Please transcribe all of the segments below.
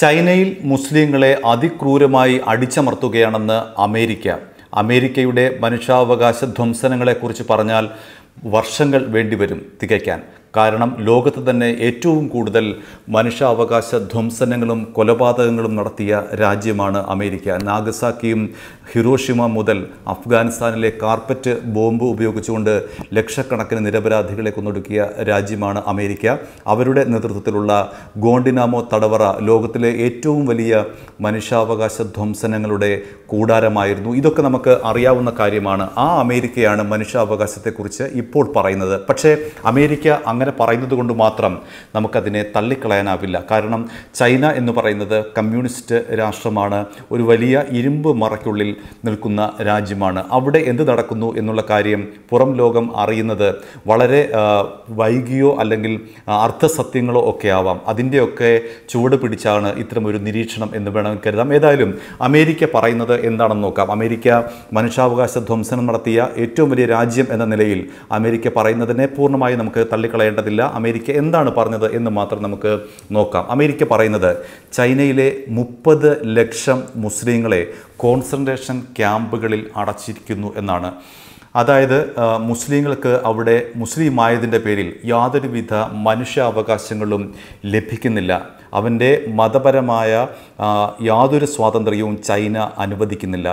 ചൈനയിൽ മുസ്ലിങ്ങളെ അതിക്രൂരമായി അടിച്ചമർത്തുകയാണെന്ന് അമേരിക്ക അമേരിക്കയുടെ മനുഷ്യാവകാശ ധ്വംസനങ്ങളെക്കുറിച്ച് പറഞ്ഞാൽ വർഷങ്ങൾ വേണ്ടിവരും തികയ്ക്കാൻ കാരണം ലോകത്ത് തന്നെ ഏറ്റവും കൂടുതൽ മനുഷ്യാവകാശ ധ്വംസനങ്ങളും കൊലപാതകങ്ങളും നടത്തിയ രാജ്യമാണ് അമേരിക്ക നാഗസാക്കിയും ഹിരോഷിമ മുതൽ അഫ്ഗാനിസ്ഥാനിലെ കാർപ്പറ്റ് ബോംബ് ഉപയോഗിച്ചുകൊണ്ട് ലക്ഷക്കണക്കിന് നിരപരാധികളെ കൊന്നൊടുക്കിയ രാജ്യമാണ് അമേരിക്ക അവരുടെ നേതൃത്വത്തിലുള്ള ഗോണ്ടിനാമോ തടവറ ലോകത്തിലെ ഏറ്റവും വലിയ മനുഷ്യാവകാശ ധ്വംസനങ്ങളുടെ കൂടാരമായിരുന്നു ഇതൊക്കെ നമുക്ക് അറിയാവുന്ന കാര്യമാണ് ആ അമേരിക്കയാണ് മനുഷ്യാവകാശത്തെക്കുറിച്ച് ഇപ്പോൾ പറയുന്നത് പക്ഷേ അമേരിക്ക അങ്ങനെ പറയുന്നത് കൊണ്ട് മാത്രം നമുക്കതിനെ തള്ളിക്കളയാനാവില്ല കാരണം ചൈന എന്ന് പറയുന്നത് കമ്മ്യൂണിസ്റ്റ് രാഷ്ട്രമാണ് ഒരു വലിയ ഇരുമ്പ് മറയ്ക്കുള്ളിൽ നിൽക്കുന്ന രാജ്യമാണ് അവിടെ എന്ത് നടക്കുന്നു എന്നുള്ള കാര്യം പുറം ലോകം അറിയുന്നത് വളരെ വൈകിയോ അല്ലെങ്കിൽ അർത്ഥസത്യങ്ങളോ ഒക്കെ ആവാം അതിൻ്റെയൊക്കെ ചുവട് പിടിച്ചാണ് ഇത്തരമൊരു നിരീക്ഷണം എന്ന് വേണമെങ്കിൽ കരുതാം ഏതായാലും അമേരിക്ക പറയുന്നത് എന്താണെന്ന് നോക്കാം അമേരിക്ക മനുഷ്യാവകാശ ധ്വംസനം നടത്തിയ ഏറ്റവും വലിയ രാജ്യം എന്ന നിലയിൽ അമേരിക്ക പറയുന്നതിനെ പൂർണ്ണമായി നമുക്ക് തള്ളിക്കളയാൻ പറയേണ്ടതില്ല അമേരിക്ക എന്താണ് പറഞ്ഞത് എന്ന് മാത്രം നമുക്ക് നോക്കാം അമേരിക്ക പറയുന്നത് ചൈനയിലെ മുപ്പത് ലക്ഷം മുസ്ലിങ്ങളെ കോൺസെൻട്രേഷൻ ക്യാമ്പുകളിൽ അടച്ചിരിക്കുന്നു എന്നാണ് അതായത് മുസ്ലിങ്ങൾക്ക് അവിടെ മുസ്ലിം ആയതിൻ്റെ പേരിൽ യാതൊരുവിധ മനുഷ്യാവകാശങ്ങളും ലഭിക്കുന്നില്ല അവൻ്റെ മതപരമായ യാതൊരു സ്വാതന്ത്ര്യവും ചൈന അനുവദിക്കുന്നില്ല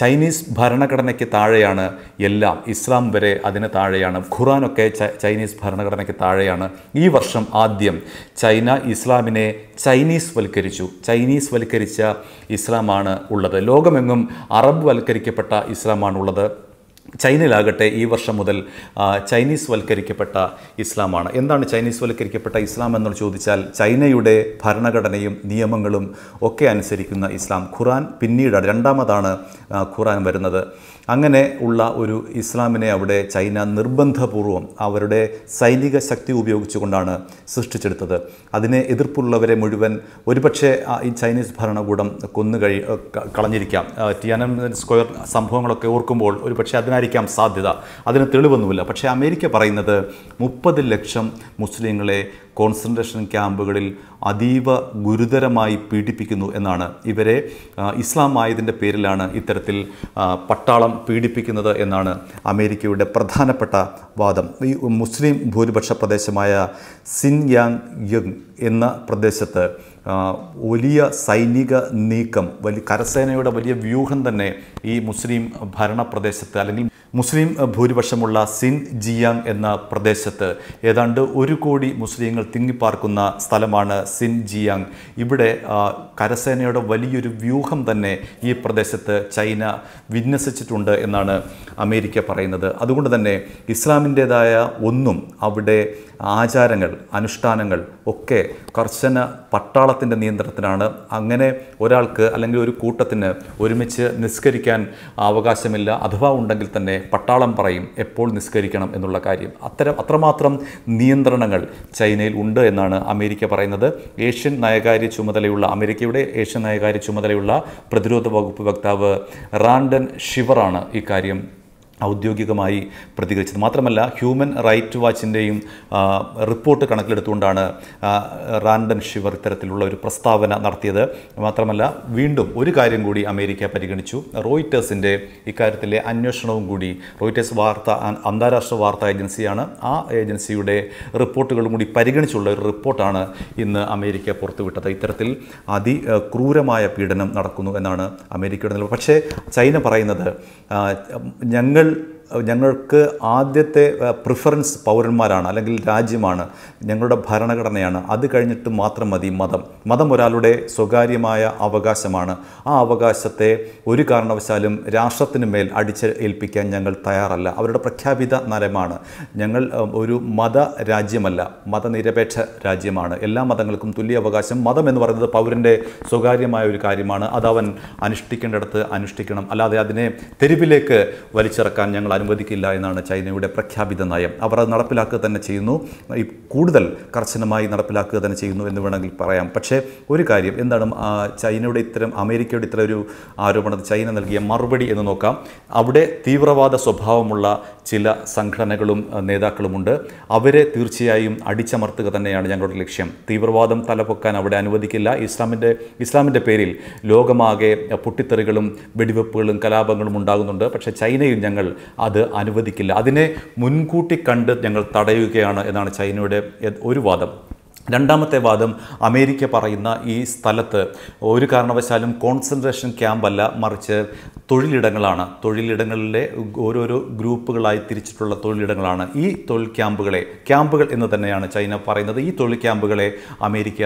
ചൈനീസ് ഭരണഘടനയ്ക്ക് താഴെയാണ് എല്ലാം ഇസ്ലാം വരെ അതിന് താഴെയാണ് ഖുറാനൊക്കെ ചൈനീസ് ഭരണഘടനയ്ക്ക് താഴെയാണ് ഈ വർഷം ആദ്യം ചൈന ഇസ്ലാമിനെ ചൈനീസ് വൽക്കരിച്ചു ചൈനീസ് വൽക്കരിച്ച ഇസ്ലാമാണ് ഉള്ളത് ലോകമെങ്ങും അറബ് വൽക്കരിക്കപ്പെട്ട ഇസ്ലാമാണുള്ളത് ചൈനയിലാകട്ടെ ഈ വർഷം മുതൽ ചൈനീസ് വൽക്കരിക്കപ്പെട്ട ഇസ്ലാമാണ് എന്താണ് ചൈനീസ് വൽക്കരിക്കപ്പെട്ട ഇസ്ലാം എന്ന് ചോദിച്ചാൽ ചൈനയുടെ ഭരണഘടനയും നിയമങ്ങളും ഒക്കെ അനുസരിക്കുന്ന ഇസ്ലാം ഖുറാൻ പിന്നീട് രണ്ടാമതാണ് ഖുറാൻ വരുന്നത് അങ്ങനെ ഉള്ള ഒരു ഇസ്ലാമിനെ അവിടെ ചൈന നിർബന്ധപൂർവം അവരുടെ സൈനിക ശക്തി ഉപയോഗിച്ചുകൊണ്ടാണ് സൃഷ്ടിച്ചെടുത്തത് അതിനെ എതിർപ്പുള്ളവരെ മുഴുവൻ ഒരുപക്ഷെ ഈ ചൈനീസ് ഭരണകൂടം കൊന്നു കഴി കളഞ്ഞിരിക്കാം ടിയാനൻ സ്ക്വയർ സംഭവങ്ങളൊക്കെ ഓർക്കുമ്പോൾ ഒരുപക്ഷെ അതിനായി ഉണ്ടായിരിക്കാം സാധ്യത അതിന് തെളിവൊന്നുമില്ല പക്ഷേ അമേരിക്ക പറയുന്നത് മുപ്പത് ലക്ഷം മുസ്ലിങ്ങളെ കോൺസെൻട്രേഷൻ ക്യാമ്പുകളിൽ അതീവ ഗുരുതരമായി പീഡിപ്പിക്കുന്നു എന്നാണ് ഇവരെ ഇസ്ലാം ആയതിൻ്റെ പേരിലാണ് ഇത്തരത്തിൽ പട്ടാളം പീഡിപ്പിക്കുന്നത് എന്നാണ് അമേരിക്കയുടെ പ്രധാനപ്പെട്ട വാദം ഈ മുസ്ലിം ഭൂരിപക്ഷ പ്രദേശമായ യാങ് യങ് എന്ന പ്രദേശത്ത് വലിയ സൈനിക നീക്കം വലിയ കരസേനയുടെ വലിയ വ്യൂഹം തന്നെ ഈ മുസ്ലിം ഭരണപ്രദേശത്ത് അല്ലെങ്കിൽ മുസ്ലിം ഭൂരിപക്ഷമുള്ള സിൻ ജിയാങ് എന്ന പ്രദേശത്ത് ഏതാണ്ട് ഒരു കോടി മുസ്ലിങ്ങൾ തിങ്ങിപ്പാർക്കുന്ന സ്ഥലമാണ് സിൻ ജിയാങ് ഇവിടെ കരസേനയുടെ വലിയൊരു വ്യൂഹം തന്നെ ഈ പ്രദേശത്ത് ചൈന വിന്യസിച്ചിട്ടുണ്ട് എന്നാണ് അമേരിക്ക പറയുന്നത് അതുകൊണ്ട് തന്നെ ഇസ്ലാമിൻ്റേതായ ഒന്നും അവിടെ ആചാരങ്ങൾ അനുഷ്ഠാനങ്ങൾ ഒക്കെ കർശന പട്ടാളത്തിൻ്റെ നിയന്ത്രണത്തിനാണ് അങ്ങനെ ഒരാൾക്ക് അല്ലെങ്കിൽ ഒരു കൂട്ടത്തിന് ഒരുമിച്ച് നിസ്കരിക്കാൻ അവകാശമില്ല അഥവാ ഉണ്ടെങ്കിൽ തന്നെ പട്ടാളം പറയും എപ്പോൾ നിസ്കരിക്കണം എന്നുള്ള കാര്യം അത്തരം അത്രമാത്രം നിയന്ത്രണങ്ങൾ ചൈനയിൽ ഉണ്ട് എന്നാണ് അമേരിക്ക പറയുന്നത് ഏഷ്യൻ നയകാര്യ ചുമതലയുള്ള അമേരിക്കയുടെ ഏഷ്യൻ നയകാര്യ ചുമതലയുള്ള പ്രതിരോധ വകുപ്പ് വക്താവ് റാൻഡൻ ഷിവറാണ് ഇക്കാര്യം ഔദ്യോഗികമായി പ്രതികരിച്ചത് മാത്രമല്ല ഹ്യൂമൻ റൈറ്റ് വാച്ചിൻ്റെയും റിപ്പോർട്ട് കണക്കിലെടുത്തുകൊണ്ടാണ് റാൻഡൻ ഷിവർ ഇത്തരത്തിലുള്ള ഒരു പ്രസ്താവന നടത്തിയത് മാത്രമല്ല വീണ്ടും ഒരു കാര്യം കൂടി അമേരിക്ക പരിഗണിച്ചു റോയിറ്റേഴ്സിൻ്റെ ഇക്കാര്യത്തിലെ അന്വേഷണവും കൂടി റോയിറ്റേഴ്സ് വാർത്ത അന്താരാഷ്ട്ര വാർത്താ ഏജൻസിയാണ് ആ ഏജൻസിയുടെ റിപ്പോർട്ടുകളും കൂടി പരിഗണിച്ചുള്ള ഒരു റിപ്പോർട്ടാണ് ഇന്ന് അമേരിക്ക പുറത്തുവിട്ടത് ഇത്തരത്തിൽ അതിക്രൂരമായ പീഡനം നടക്കുന്നു എന്നാണ് അമേരിക്കയുടെ നിലപാട് പക്ഷേ ചൈന പറയുന്നത് ഞങ്ങൾ Bunları ഞങ്ങൾക്ക് ആദ്യത്തെ പ്രിഫറൻസ് പൗരന്മാരാണ് അല്ലെങ്കിൽ രാജ്യമാണ് ഞങ്ങളുടെ ഭരണഘടനയാണ് അത് കഴിഞ്ഞിട്ട് മാത്രം മതി മതം മതം ഒരാളുടെ സ്വകാര്യമായ അവകാശമാണ് ആ അവകാശത്തെ ഒരു കാരണവശാലും രാഷ്ട്രത്തിന് മേൽ അടിച്ച് ഏൽപ്പിക്കാൻ ഞങ്ങൾ തയ്യാറല്ല അവരുടെ പ്രഖ്യാപിത നരമാണ് ഞങ്ങൾ ഒരു മത രാജ്യമല്ല മതനിരപേക്ഷ രാജ്യമാണ് എല്ലാ മതങ്ങൾക്കും തുല്യ അവകാശം മതം എന്ന് പറയുന്നത് പൗരൻ്റെ സ്വകാര്യമായ ഒരു കാര്യമാണ് അതവൻ അനുഷ്ഠിക്കേണ്ടിടത്ത് അനുഷ്ഠിക്കണം അല്ലാതെ അതിനെ തെരുവിലേക്ക് വലിച്ചിറക്കാൻ ഞങ്ങൾ അനുവദിക്കില്ല എന്നാണ് ചൈനയുടെ പ്രഖ്യാപിത നയം അവർ അത് നടപ്പിലാക്കുക തന്നെ ചെയ്യുന്നു കൂടുതൽ കർശനമായി നടപ്പിലാക്കുക തന്നെ ചെയ്യുന്നു എന്ന് വേണമെങ്കിൽ പറയാം പക്ഷേ ഒരു കാര്യം എന്താണ് ചൈനയുടെ ഇത്തരം അമേരിക്കയുടെ ഇത്തരം ഒരു ആരോപണം ചൈന നൽകിയ മറുപടി എന്ന് നോക്കാം അവിടെ തീവ്രവാദ സ്വഭാവമുള്ള ചില സംഘടനകളും നേതാക്കളുമുണ്ട് അവരെ തീർച്ചയായും അടിച്ചമർത്തുക തന്നെയാണ് ഞങ്ങളുടെ ലക്ഷ്യം തീവ്രവാദം തലപൊക്കാൻ അവിടെ അനുവദിക്കില്ല ഇസ്ലാമിൻ്റെ ഇസ്ലാമിൻ്റെ പേരിൽ ലോകമാകെ പൊട്ടിത്തെറികളും വെടിവെപ്പുകളും കലാപങ്ങളും ഉണ്ടാകുന്നുണ്ട് പക്ഷേ ചൈനയിൽ ഞങ്ങൾ അത് അനുവദിക്കില്ല അതിനെ മുൻകൂട്ടി കണ്ട് ഞങ്ങൾ തടയുകയാണ് എന്നാണ് ചൈനയുടെ ഒരു വാദം രണ്ടാമത്തെ വാദം അമേരിക്ക പറയുന്ന ഈ സ്ഥലത്ത് ഒരു കാരണവശാലും കോൺസെൻട്രേഷൻ ക്യാമ്പല്ല മറിച്ച് തൊഴിലിടങ്ങളാണ് തൊഴിലിടങ്ങളിലെ ഓരോരോ ഗ്രൂപ്പുകളായി തിരിച്ചിട്ടുള്ള തൊഴിലിടങ്ങളാണ് ഈ തൊഴിൽ ക്യാമ്പുകളെ ക്യാമ്പുകൾ എന്ന് തന്നെയാണ് ചൈന പറയുന്നത് ഈ തൊഴിൽ ക്യാമ്പുകളെ അമേരിക്ക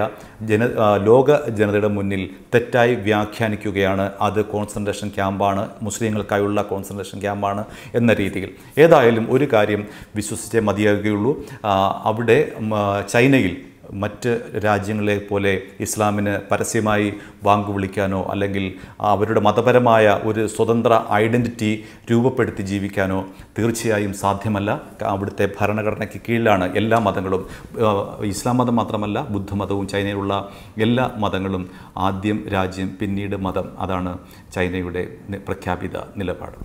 ജന ലോക ജനതയുടെ മുന്നിൽ തെറ്റായി വ്യാഖ്യാനിക്കുകയാണ് അത് കോൺസെൻട്രേഷൻ ക്യാമ്പാണ് മുസ്ലിങ്ങൾക്കായുള്ള കോൺസെൻട്രേഷൻ ക്യാമ്പാണ് എന്ന രീതിയിൽ ഏതായാലും ഒരു കാര്യം വിശ്വസിച്ചേ മതിയാകുകയുള്ളൂ അവിടെ ചൈനയിൽ മറ്റ് രാജ്യങ്ങളെ പോലെ ഇസ്ലാമിന് പരസ്യമായി വാങ്ക് വിളിക്കാനോ അല്ലെങ്കിൽ അവരുടെ മതപരമായ ഒരു സ്വതന്ത്ര ഐഡൻറ്റിറ്റി രൂപപ്പെടുത്തി ജീവിക്കാനോ തീർച്ചയായും സാധ്യമല്ല അവിടുത്തെ ഭരണഘടനയ്ക്ക് കീഴിലാണ് എല്ലാ മതങ്ങളും ഇസ്ലാം മതം മാത്രമല്ല ബുദ്ധമതവും ചൈനയിലുള്ള എല്ലാ മതങ്ങളും ആദ്യം രാജ്യം പിന്നീട് മതം അതാണ് ചൈനയുടെ പ്രഖ്യാപിത നിലപാട്